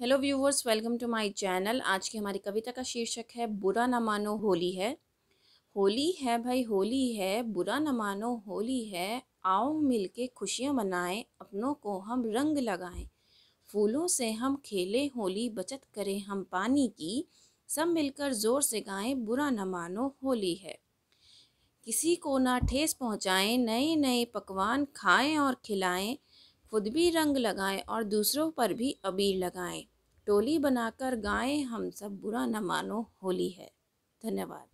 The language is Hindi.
hello viewers welcome to my channel आज की हमारी कविता का शीर्षक है बुरा न मानो होली है होली है भाई होली है बुरा न मानो होली है आओ मिलके खुशियाँ मनाएं अपनों को हम रंग लगाएं फूलों से हम खेले होली बचत करें हम पानी की सब मिलकर ज़ोर से गाएं बुरा न मानो होली है किसी को ना ठेस पहुंचाएं नए नए पकवान खाएं और खिलाएं खुद भी रंग लगाएं और दूसरों पर भी अबीर लगाएं टोली बनाकर गाएं हम सब बुरा न मानो होली है धन्यवाद